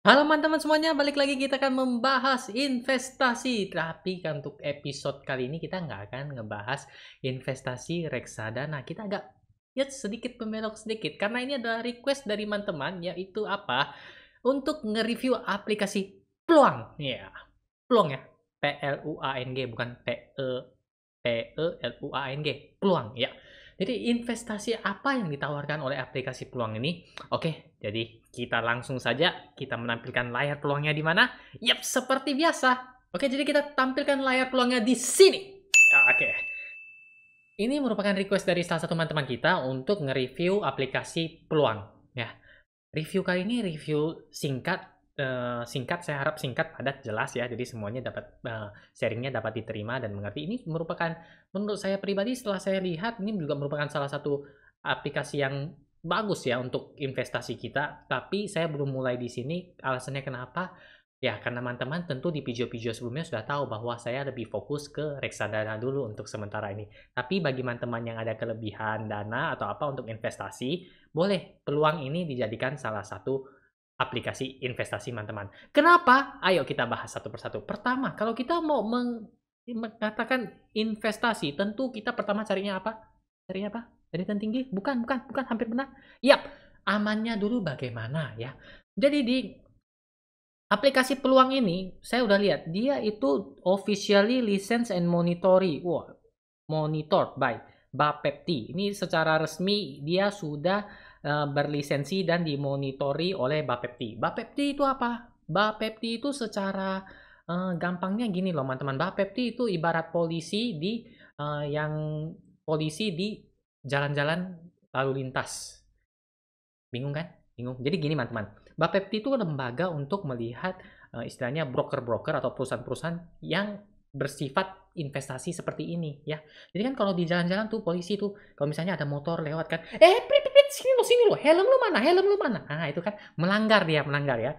Halo teman-teman semuanya, balik lagi kita akan membahas investasi. Tapi kan untuk episode kali ini kita nggak akan ngebahas investasi reksadana. Kita agak ya sedikit pembelok sedikit karena ini adalah request dari teman-teman yaitu apa? Untuk nge-review aplikasi Pluang. Ya, yeah. Peluang ya. P L U A N G bukan P E P E L U A N G. Peluang ya. Yeah. Jadi investasi apa yang ditawarkan oleh aplikasi peluang ini? Oke, jadi kita langsung saja kita menampilkan layar peluangnya di mana? Yap, seperti biasa. Oke, jadi kita tampilkan layar peluangnya di sini. Ah, Oke. Ini merupakan request dari salah satu teman-teman kita untuk nge-review aplikasi peluang. Ya, review kali ini review singkat Eh, singkat saya harap singkat padat jelas ya jadi semuanya dapat eh, sharingnya dapat diterima dan mengerti ini merupakan menurut saya pribadi setelah saya lihat ini juga merupakan salah satu aplikasi yang bagus ya untuk investasi kita tapi saya belum mulai di sini alasannya kenapa ya karena teman-teman tentu di video-video sebelumnya sudah tahu bahwa saya lebih fokus ke reksadana dulu untuk sementara ini tapi bagi teman-teman yang ada kelebihan dana atau apa untuk investasi boleh peluang ini dijadikan salah satu aplikasi investasi teman-teman. Kenapa? Ayo kita bahas satu persatu. Pertama, kalau kita mau meng mengatakan investasi, tentu kita pertama carinya apa? Carinya apa? Return tinggi? Bukan, bukan, bukan. Hampir benar. Yap, amannya dulu bagaimana ya. Jadi di aplikasi peluang ini, saya udah lihat, dia itu officially license and monitory. wow, monitor. by Bapepti. Ini secara resmi dia sudah Eh, berlisensi dan dimonitori oleh Bapepti. Bapepti itu apa? Bapepti itu secara uh, gampangnya gini loh teman-teman. Bapepti itu ibarat polisi di uh, yang polisi di jalan-jalan lalu lintas. Bingung kan? Bingung. Jadi gini teman-teman. Bapepti itu lembaga untuk melihat uh, istilahnya broker-broker atau perusahaan-perusahaan yang bersifat investasi seperti ini ya. Jadi kan kalau di jalan-jalan tuh polisi tuh kalau misalnya ada motor lewat kan, eh prit sini lo sini lo helm lo mana helm lo mana ah itu kan melanggar dia melanggar ya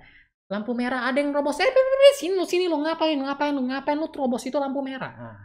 lampu merah ada yang robos eh, eh, eh, eh sini lo sini lo ngapain ngapain lo ngapain lo terobos itu lampu merah ah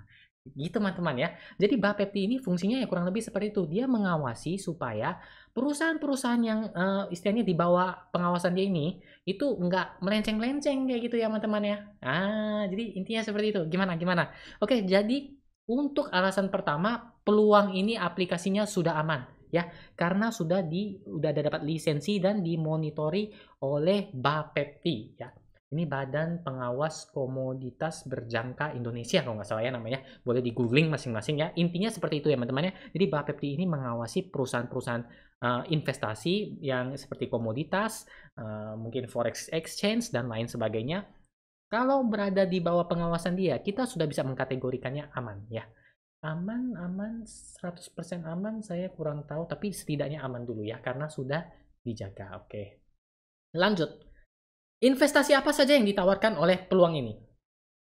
gitu teman-teman ya. Jadi Bapepti ini fungsinya ya kurang lebih seperti itu. Dia mengawasi supaya perusahaan-perusahaan yang uh, istilahnya di bawah pengawasan dia ini itu nggak melenceng-lenceng kayak gitu ya teman-teman ya. Ah, jadi intinya seperti itu. Gimana gimana? Oke, jadi untuk alasan pertama, peluang ini aplikasinya sudah aman ya karena sudah di sudah dapat lisensi dan dimonitori oleh Bapepti ya ini Badan Pengawas Komoditas Berjangka Indonesia kalau nggak salah ya namanya boleh di googling masing-masing ya intinya seperti itu ya teman-teman ya jadi Bapepti ini mengawasi perusahaan-perusahaan uh, investasi yang seperti komoditas uh, mungkin forex exchange dan lain sebagainya kalau berada di bawah pengawasan dia kita sudah bisa mengkategorikannya aman ya Aman aman 100% aman saya kurang tahu, tapi setidaknya aman dulu ya karena sudah dijaga. Oke. Lanjut. Investasi apa saja yang ditawarkan oleh peluang ini?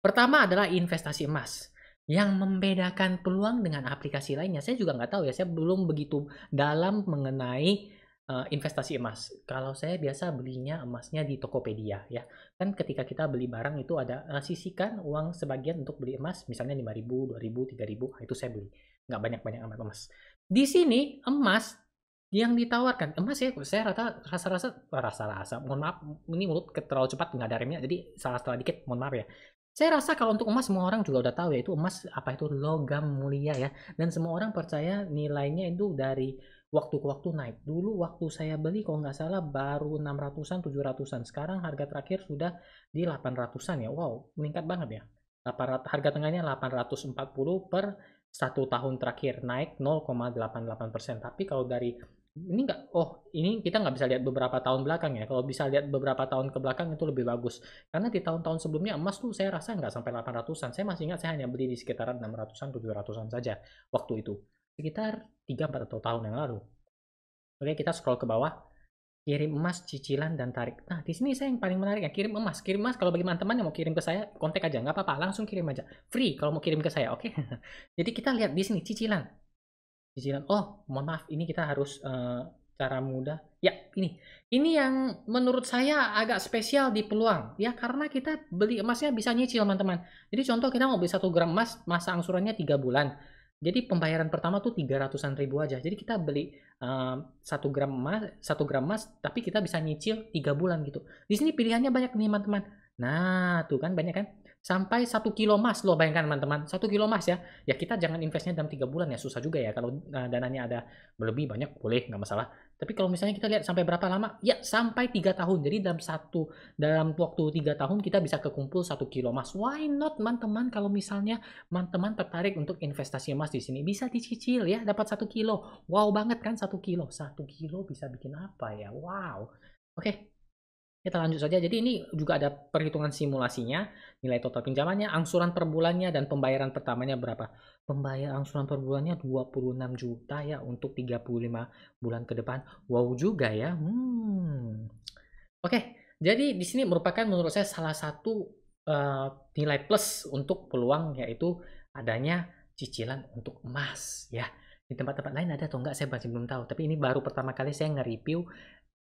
Pertama adalah investasi emas. Yang membedakan peluang dengan aplikasi lainnya, saya juga nggak tahu ya. Saya belum begitu dalam mengenai Eh, investasi emas. Kalau saya biasa belinya emasnya di Tokopedia ya. Kan ketika kita beli barang itu ada eh, sisikan uang sebagian untuk beli emas misalnya 5000, 2000, 3000, nah, itu saya beli. Nggak banyak-banyak amat emas. Di sini emas yang ditawarkan emas ya saya rata rasa-rasa rasa-rasa mohon maaf ini mulut terlalu cepat nggak ada remnya jadi salah-salah dikit mohon maaf ya saya rasa kalau untuk emas semua orang juga udah tahu ya itu emas apa itu logam mulia ya dan semua orang percaya nilainya itu dari waktu ke waktu naik. Dulu waktu saya beli kalau nggak salah baru 600-an, 700-an. Sekarang harga terakhir sudah di 800-an ya. Wow, meningkat banget ya. harga tengahnya 840 per satu tahun terakhir naik 0,88%. persen. Tapi kalau dari ini nggak oh ini kita nggak bisa lihat beberapa tahun belakang ya kalau bisa lihat beberapa tahun ke belakang itu lebih bagus karena di tahun-tahun sebelumnya emas tuh saya rasa nggak sampai 800an saya masih ingat saya hanya beli di sekitaran 600an 700an saja waktu itu sekitar 3-4 atau tahun yang lalu. Oke, kita scroll ke bawah. Kirim emas, cicilan, dan tarik. Nah, di sini saya yang paling menarik ya, kirim emas. Kirim emas, kalau bagi teman-teman yang mau kirim ke saya, kontak aja. Nggak apa-apa, langsung kirim aja. Free kalau mau kirim ke saya, oke? Jadi kita lihat di sini, cicilan. Cicilan, oh, mohon maaf, ini kita harus uh, cara mudah. Ya, ini. Ini yang menurut saya agak spesial di peluang. Ya, karena kita beli emasnya bisa nyicil, teman-teman. Jadi contoh kita mau beli 1 gram emas, masa angsurannya 3 bulan jadi pembayaran pertama tuh 300-an ribu aja. Jadi kita beli satu uh, gram emas, satu gram emas, tapi kita bisa nyicil tiga bulan gitu. Di sini pilihannya banyak nih teman-teman. Nah, tuh kan banyak kan. Sampai satu kilo emas loh, bayangkan teman-teman. 1 kilo emas ya. Ya kita jangan investnya dalam tiga bulan ya, susah juga ya. Kalau uh, dananya ada lebih banyak, boleh, nggak masalah. Tapi kalau misalnya kita lihat sampai berapa lama, ya sampai tiga tahun. Jadi dalam satu dalam waktu tiga tahun kita bisa kekumpul satu kilo emas. Why not, teman-teman? Kalau misalnya teman-teman tertarik untuk investasi emas di sini, bisa dicicil ya, dapat satu kilo. Wow banget kan satu kilo. Satu kilo bisa bikin apa ya? Wow. Oke, okay. Kita lanjut saja. Jadi ini juga ada perhitungan simulasinya, nilai total pinjamannya, angsuran per bulannya dan pembayaran pertamanya berapa. pembayaran angsuran per bulannya 26 juta ya untuk 35 bulan ke depan. Wow juga ya. Hmm. Oke, jadi di sini merupakan menurut saya salah satu uh, nilai plus untuk peluang yaitu adanya cicilan untuk emas ya di tempat-tempat lain ada atau enggak saya masih belum tahu tapi ini baru pertama kali saya nge-review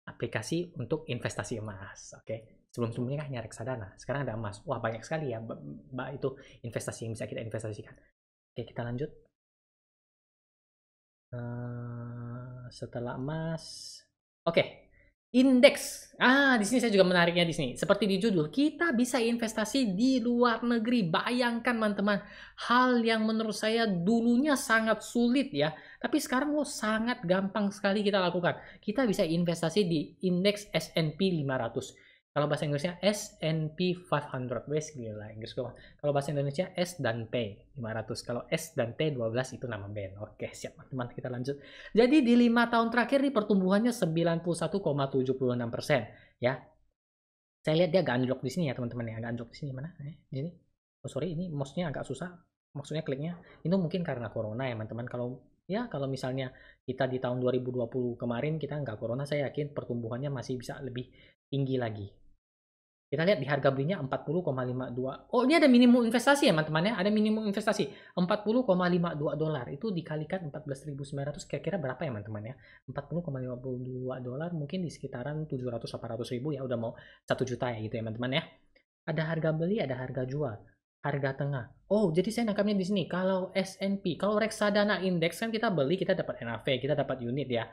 aplikasi untuk investasi emas. Oke, okay? sebelum-sebelumnya kan hanya reksadana, sekarang ada emas. Wah banyak sekali ya, mbak itu investasi yang bisa kita investasikan. Oke, okay, kita lanjut. Uh, setelah emas, oke, okay indeks. Ah, di sini saya juga menariknya di sini. Seperti di judul, kita bisa investasi di luar negeri. Bayangkan teman-teman, hal yang menurut saya dulunya sangat sulit ya. Tapi sekarang lo oh, sangat gampang sekali kita lakukan. Kita bisa investasi di indeks S&P 500 kalau bahasa Inggrisnya S&P 500. Wes gila Inggris gua. Kalau bahasa Indonesia S dan P 500. Kalau S dan P 12 itu nama band. Oke, siap teman-teman kita lanjut. Jadi di lima tahun terakhir ini pertumbuhannya 91,76%, ya. Saya lihat dia agak anjlok di sini ya, teman-teman ya. Agak anjlok di sini mana? Eh, ini. Oh, sorry, ini mouse-nya agak susah. Maksudnya kliknya itu mungkin karena corona ya, teman-teman. Kalau ya kalau misalnya kita di tahun 2020 kemarin kita nggak corona saya yakin pertumbuhannya masih bisa lebih tinggi lagi kita lihat di harga belinya 40,52. Oh, ini ada minimum investasi ya, teman-teman ya. Ada minimum investasi 40,52 dolar. Itu dikalikan 14.900 kira-kira berapa ya, teman-teman ya? 40,52 dolar mungkin di sekitaran 700 ratus ribu ya. Udah mau 1 juta ya gitu ya, teman-teman ya. Ada harga beli, ada harga jual harga tengah. Oh, jadi saya nangkapnya di sini. Kalau S&P, kalau reksadana indeks kan kita beli, kita dapat NAV, kita dapat unit ya.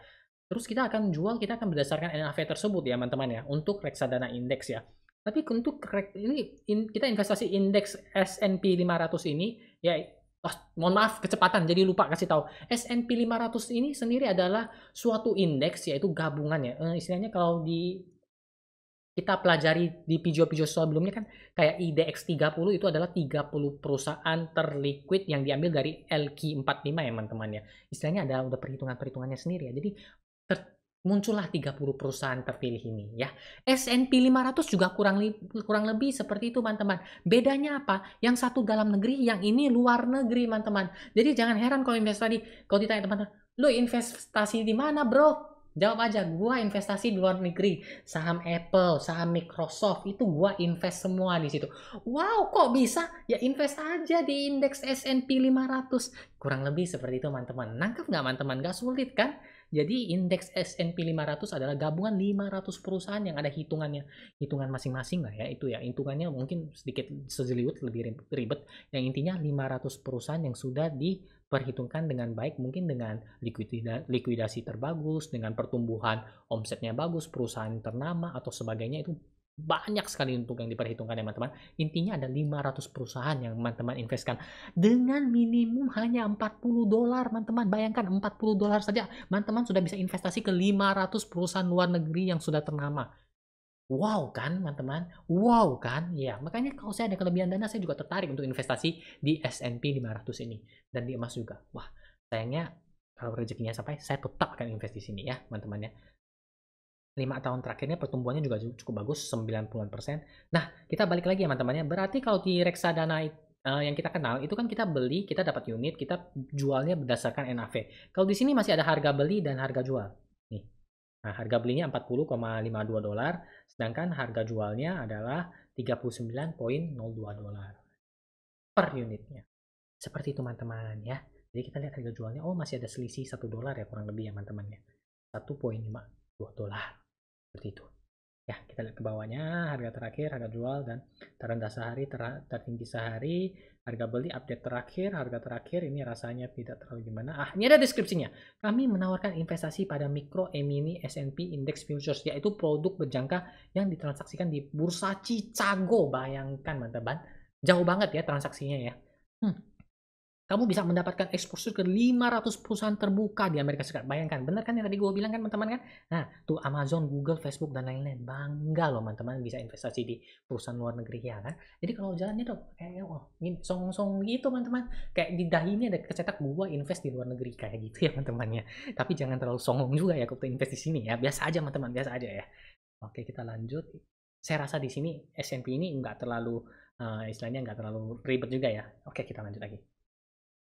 Terus kita akan jual, kita akan berdasarkan NAV tersebut ya, teman-teman ya, untuk reksadana indeks ya. Tapi untuk ini in, kita investasi indeks S&P 500 ini ya Oh, mohon maaf kecepatan jadi lupa kasih tahu S&P 500 ini sendiri adalah suatu indeks yaitu gabungannya eh, istilahnya kalau di kita pelajari di pijo-pijo sebelumnya kan kayak IDX 30 itu adalah 30 perusahaan terliquid yang diambil dari LQ 45 ya teman-teman ya istilahnya ada udah perhitungan-perhitungannya sendiri ya jadi muncullah 30 perusahaan terpilih ini ya. S&P 500 juga kurang kurang lebih seperti itu teman-teman. Bedanya apa? Yang satu dalam negeri, yang ini luar negeri teman-teman. Jadi jangan heran kalau investasi tadi kalau ditanya teman-teman, "Lu investasi di mana, Bro?" Jawab aja, gua investasi di luar negeri, saham Apple, saham Microsoft, itu gua invest semua di situ. Wow, kok bisa? Ya invest aja di indeks S&P 500. Kurang lebih seperti itu, teman-teman. Nangkep nggak, teman-teman? Nggak sulit, kan? Jadi indeks S&P 500 adalah gabungan 500 perusahaan yang ada hitungannya. Hitungan masing-masing lah ya itu ya. Hitungannya mungkin sedikit sejeliwet lebih ribet. Yang intinya 500 perusahaan yang sudah diperhitungkan dengan baik mungkin dengan likuidasi terbagus, dengan pertumbuhan omsetnya bagus, perusahaan ternama atau sebagainya itu banyak sekali untuk yang diperhitungkan ya teman-teman. Intinya ada 500 perusahaan yang teman-teman investkan dengan minimum hanya 40 dolar, teman-teman. Bayangkan 40 dolar saja, teman-teman sudah bisa investasi ke 500 perusahaan luar negeri yang sudah ternama. Wow kan teman-teman? Wow kan? Ya, makanya kalau saya ada kelebihan dana saya juga tertarik untuk investasi di S&P 500 ini dan di emas juga. Wah, sayangnya kalau rezekinya sampai saya tetap akan invest di sini ya, teman-teman ya lima tahun terakhirnya pertumbuhannya juga cukup bagus 90 persen. Nah kita balik lagi ya teman-temannya. Berarti kalau di reksadana uh, yang kita kenal itu kan kita beli, kita dapat unit, kita jualnya berdasarkan NAV. Kalau di sini masih ada harga beli dan harga jual. Nih, nah, harga belinya 40,52 dolar, sedangkan harga jualnya adalah 39,02 dolar per unitnya. Seperti itu teman-teman ya. Jadi kita lihat harga jualnya, oh masih ada selisih satu dolar ya kurang lebih ya teman-temannya. 1,52 dolar seperti itu ya kita lihat ke bawahnya harga terakhir harga jual dan terendah sehari ter tertinggi sehari harga beli update terakhir harga terakhir ini rasanya tidak terlalu gimana ah ini ada deskripsinya kami menawarkan investasi pada mikro emini S&P index futures yaitu produk berjangka yang ditransaksikan di bursa Chicago bayangkan mantap banget jauh banget ya transaksinya ya hmm, kamu bisa mendapatkan exposure ke 500 perusahaan terbuka di Amerika Serikat. Bayangkan, bener kan yang tadi gue bilang kan teman-teman kan? Nah, tuh Amazon, Google, Facebook, dan lain-lain. Bangga loh teman-teman bisa investasi di perusahaan luar negeri ya kan? Jadi kalau jalannya tuh kayak, oh, song-song gitu teman-teman. Kayak di ini ada kecetak gue invest di luar negeri kayak gitu ya teman-temannya. Tapi jangan terlalu songong juga ya kalau invest di sini ya. Biasa aja teman-teman, biasa aja ya. Oke, kita lanjut. Saya rasa di sini S&P ini nggak terlalu uh, istilahnya nggak terlalu ribet juga ya. Oke, kita lanjut lagi.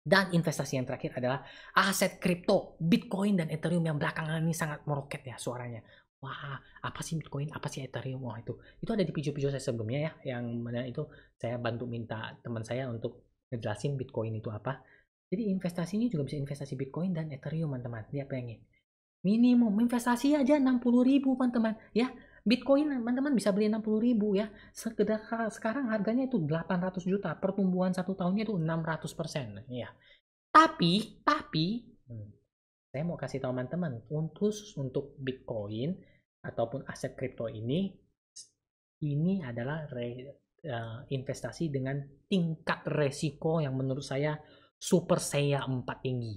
Dan investasi yang terakhir adalah aset kripto, Bitcoin dan Ethereum yang belakangan ini sangat meroket ya suaranya. Wah, apa sih Bitcoin? Apa sih Ethereum? Wah itu, itu ada di video-video saya sebelumnya ya, yang mana itu saya bantu minta teman saya untuk ngejelasin Bitcoin itu apa. Jadi investasi ini juga bisa investasi Bitcoin dan Ethereum teman-teman. Lihat pengen. Minimum investasi aja 60 ribu teman-teman ya. Bitcoin teman-teman bisa beli 60 ribu ya. Sekedar sekarang harganya itu 800 juta. Pertumbuhan satu tahunnya itu 600 persen. Ya. Tapi, tapi, hmm, saya mau kasih tahu teman-teman, khusus untuk Bitcoin ataupun aset kripto ini, ini adalah re, uh, investasi dengan tingkat resiko yang menurut saya super saya empat tinggi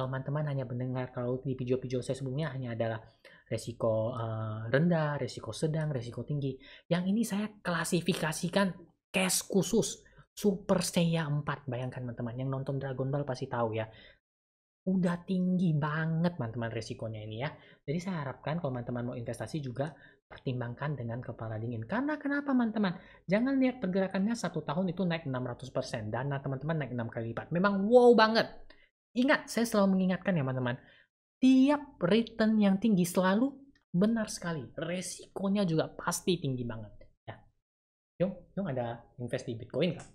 kalau teman-teman hanya mendengar kalau di video-video saya sebelumnya hanya adalah resiko uh, rendah, resiko sedang, resiko tinggi. Yang ini saya klasifikasikan case khusus Super Saiyan 4. Bayangkan teman-teman yang nonton Dragon Ball pasti tahu ya. Udah tinggi banget teman-teman resikonya ini ya. Jadi saya harapkan kalau teman-teman mau investasi juga pertimbangkan dengan kepala dingin. Karena kenapa teman-teman? Jangan lihat pergerakannya satu tahun itu naik 600%. Dana teman-teman naik 6 kali lipat. Memang wow banget ingat, saya selalu mengingatkan ya teman-teman, tiap return yang tinggi selalu benar sekali. Resikonya juga pasti tinggi banget. Ya. Yung, Yung ada invest di Bitcoin kan?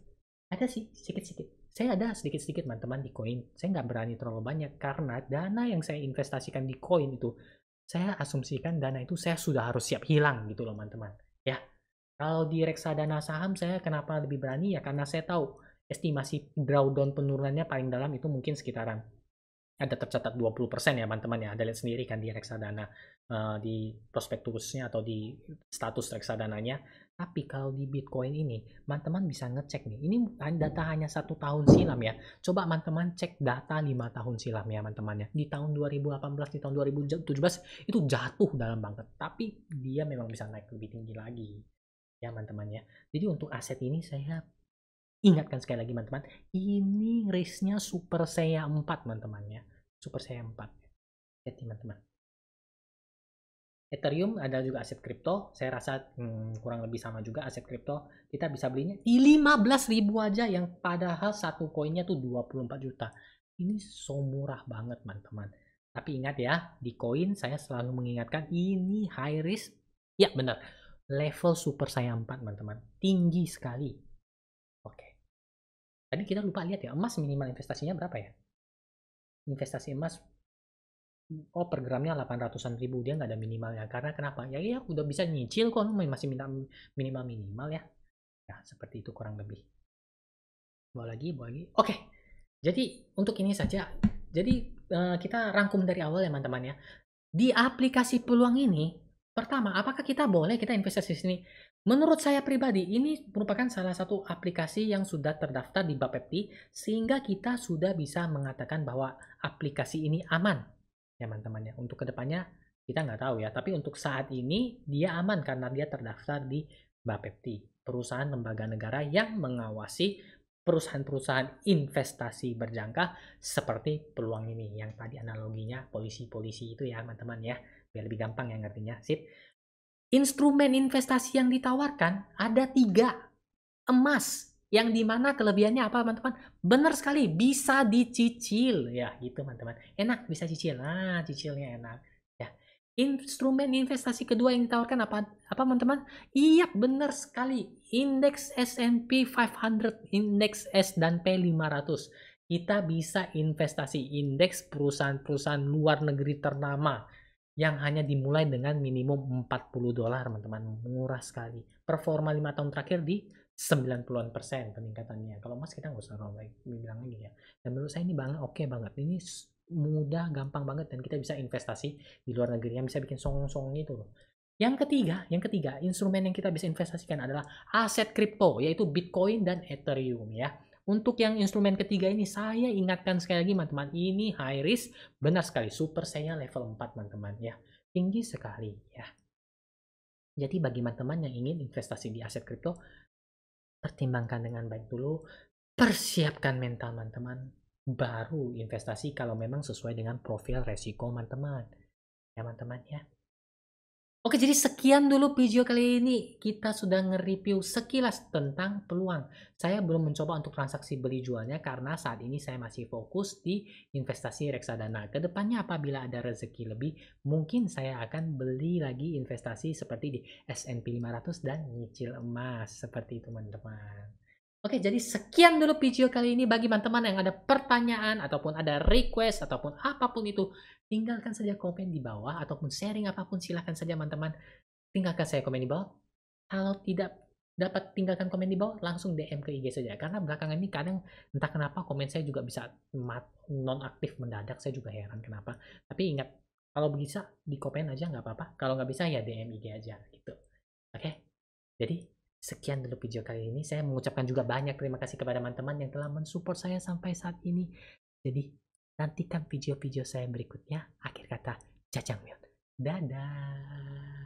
Ada sih, sedikit-sedikit. Saya ada sedikit-sedikit teman-teman di Coin. Saya nggak berani terlalu banyak karena dana yang saya investasikan di Coin itu, saya asumsikan dana itu saya sudah harus siap hilang gitu loh teman-teman. Ya, kalau di reksadana saham saya kenapa lebih berani ya karena saya tahu estimasi drawdown penurunannya paling dalam itu mungkin sekitaran ada tercatat 20% ya teman-teman ya ada lihat sendiri kan di reksadana uh, di prospektusnya atau di status reksadananya tapi kalau di Bitcoin ini teman-teman bisa ngecek nih ini data hanya satu tahun silam ya coba teman-teman cek data lima tahun silam ya teman-teman ya di tahun 2018 di tahun 2017 itu jatuh dalam banget tapi dia memang bisa naik lebih tinggi lagi ya teman-teman ya jadi untuk aset ini saya Ingatkan sekali lagi teman-teman, ini risknya Super saya 4 teman-teman ya. Super saya 4. Ya teman-teman. Ethereum ada juga aset kripto. Saya rasa hmm, kurang lebih sama juga aset kripto. Kita bisa belinya di 15 ribu aja yang padahal satu koinnya tuh 24 juta. Ini so murah banget teman-teman. Tapi ingat ya, di koin saya selalu mengingatkan ini high risk. Ya benar, level super saya 4 teman-teman. Tinggi sekali Tadi kita lupa lihat ya, emas minimal investasinya berapa ya? Investasi emas, oh per gramnya 800-an ribu, dia nggak ada minimalnya. Karena kenapa? Ya, iya udah bisa nyicil kok, masih minta minimal-minimal ya. Ya, seperti itu kurang lebih. Bawa lagi, bawa lagi. Oke, jadi untuk ini saja. Jadi eh, kita rangkum dari awal ya teman-teman ya. Di aplikasi peluang ini, pertama, apakah kita boleh kita investasi sini? Menurut saya pribadi, ini merupakan salah satu aplikasi yang sudah terdaftar di Bapepti, sehingga kita sudah bisa mengatakan bahwa aplikasi ini aman, ya teman-teman ya. Untuk kedepannya kita nggak tahu ya, tapi untuk saat ini dia aman karena dia terdaftar di Bapepti, perusahaan lembaga negara yang mengawasi perusahaan-perusahaan investasi berjangka seperti peluang ini yang tadi analoginya polisi-polisi itu ya teman-teman ya biar lebih gampang ya ngertinya sip Instrumen investasi yang ditawarkan ada tiga. Emas, yang dimana kelebihannya apa teman-teman? Benar sekali, bisa dicicil. Ya gitu teman-teman. Enak, bisa cicil. Nah, cicilnya enak. Ya. Instrumen investasi kedua yang ditawarkan apa apa teman-teman? Iya, benar sekali. Indeks S&P 500, indeks S dan P 500 kita bisa investasi indeks perusahaan-perusahaan luar negeri ternama yang hanya dimulai dengan minimum 40 dolar teman-teman murah sekali performa 5 tahun terakhir di 90-an persen peningkatannya kalau mas kita nggak usah rombak bilang lagi ya dan menurut saya ini banget oke okay banget ini mudah gampang banget dan kita bisa investasi di luar negeri yang bisa bikin song-song itu loh yang ketiga yang ketiga instrumen yang kita bisa investasikan adalah aset kripto yaitu Bitcoin dan Ethereum ya untuk yang instrumen ketiga ini saya ingatkan sekali lagi teman-teman, ini high risk, benar sekali super saya level 4 teman-teman ya. Tinggi sekali ya. Jadi bagi teman-teman yang ingin investasi di aset kripto, pertimbangkan dengan baik dulu, persiapkan mental teman-teman, baru investasi kalau memang sesuai dengan profil resiko teman-teman. Ya teman-teman ya. Oke, jadi sekian dulu video kali ini. Kita sudah nge-review sekilas tentang peluang. Saya belum mencoba untuk transaksi beli jualnya karena saat ini saya masih fokus di investasi reksadana. Kedepannya apabila ada rezeki lebih, mungkin saya akan beli lagi investasi seperti di S&P 500 dan nyicil emas. Seperti itu, teman-teman. Oke, jadi sekian dulu video kali ini. Bagi teman-teman yang ada pertanyaan ataupun ada request ataupun apapun itu, tinggalkan saja komen di bawah ataupun sharing apapun silahkan saja teman-teman tinggalkan saya komen di bawah kalau tidak dapat tinggalkan komen di bawah langsung DM ke IG saja karena belakangan ini kadang entah kenapa komen saya juga bisa mat, non aktif mendadak saya juga heran kenapa tapi ingat kalau bisa di komen aja nggak apa-apa kalau nggak bisa ya DM IG aja gitu oke okay? jadi sekian dulu video kali ini saya mengucapkan juga banyak terima kasih kepada teman-teman yang telah mensupport saya sampai saat ini jadi Nantikan video-video saya berikutnya. Akhir kata, jajangmyeon. Dadah!